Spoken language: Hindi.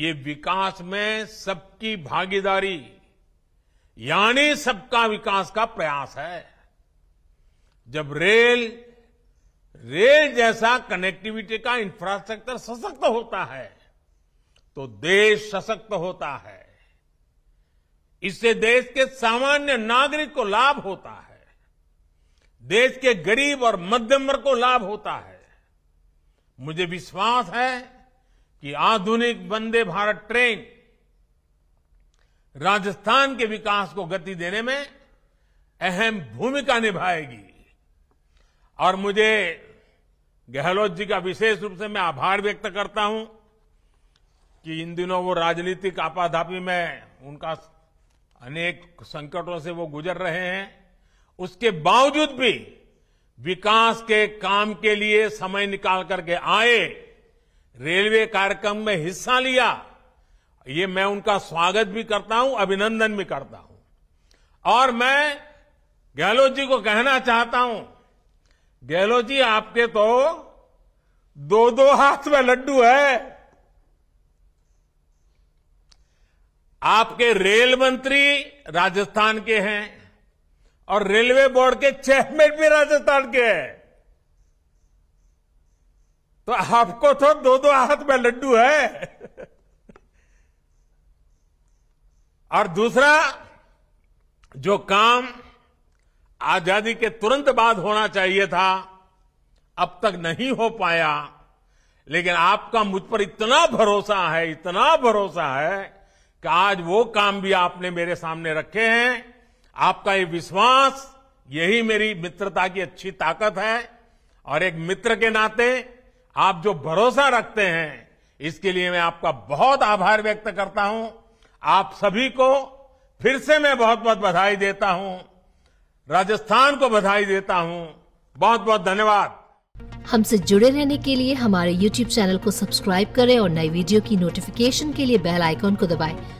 ये विकास में सबकी भागीदारी यानी सबका विकास का प्रयास है जब रेल रेल जैसा कनेक्टिविटी का इंफ्रास्ट्रक्चर सशक्त होता है तो देश सशक्त होता है इससे देश के सामान्य नागरिक को लाभ होता है देश के गरीब और मध्यम वर्ग को लाभ होता है मुझे विश्वास है कि आधुनिक वंदे भारत ट्रेन राजस्थान के विकास को गति देने में अहम भूमिका निभाएगी और मुझे गहलोत जी का विशेष रूप से मैं आभार व्यक्त करता हूं कि इन दिनों वो राजनीतिक आपाधापी में उनका अनेक संकटों से वो गुजर रहे हैं उसके बावजूद भी विकास के काम के लिए समय निकाल करके आए रेलवे कार्यक्रम में हिस्सा लिया ये मैं उनका स्वागत भी करता हूं अभिनंदन भी करता हूं और मैं गहलोत जी को कहना चाहता हूं गहलोत जी आपके तो दो दो हाथ में लड्डू है आपके रेल मंत्री राजस्थान के हैं और रेलवे बोर्ड के चेयरमैन भी राजस्थान के हैं तो आपको तो दो दो हाथ में लड्डू है और दूसरा जो काम आजादी के तुरंत बाद होना चाहिए था अब तक नहीं हो पाया लेकिन आपका मुझ पर इतना भरोसा है इतना भरोसा है कि आज वो काम भी आपने मेरे सामने रखे हैं आपका ये विश्वास यही मेरी मित्रता की अच्छी ताकत है और एक मित्र के नाते आप जो भरोसा रखते हैं इसके लिए मैं आपका बहुत आभार व्यक्त करता हूं आप सभी को फिर से मैं बहुत बहुत बधाई देता हूं राजस्थान को बधाई देता हूं बहुत बहुत धन्यवाद हमसे जुड़े रहने के लिए हमारे YouTube चैनल को सब्सक्राइब करें और नई वीडियो की नोटिफिकेशन के लिए बेल आइकॉन को दबाएं।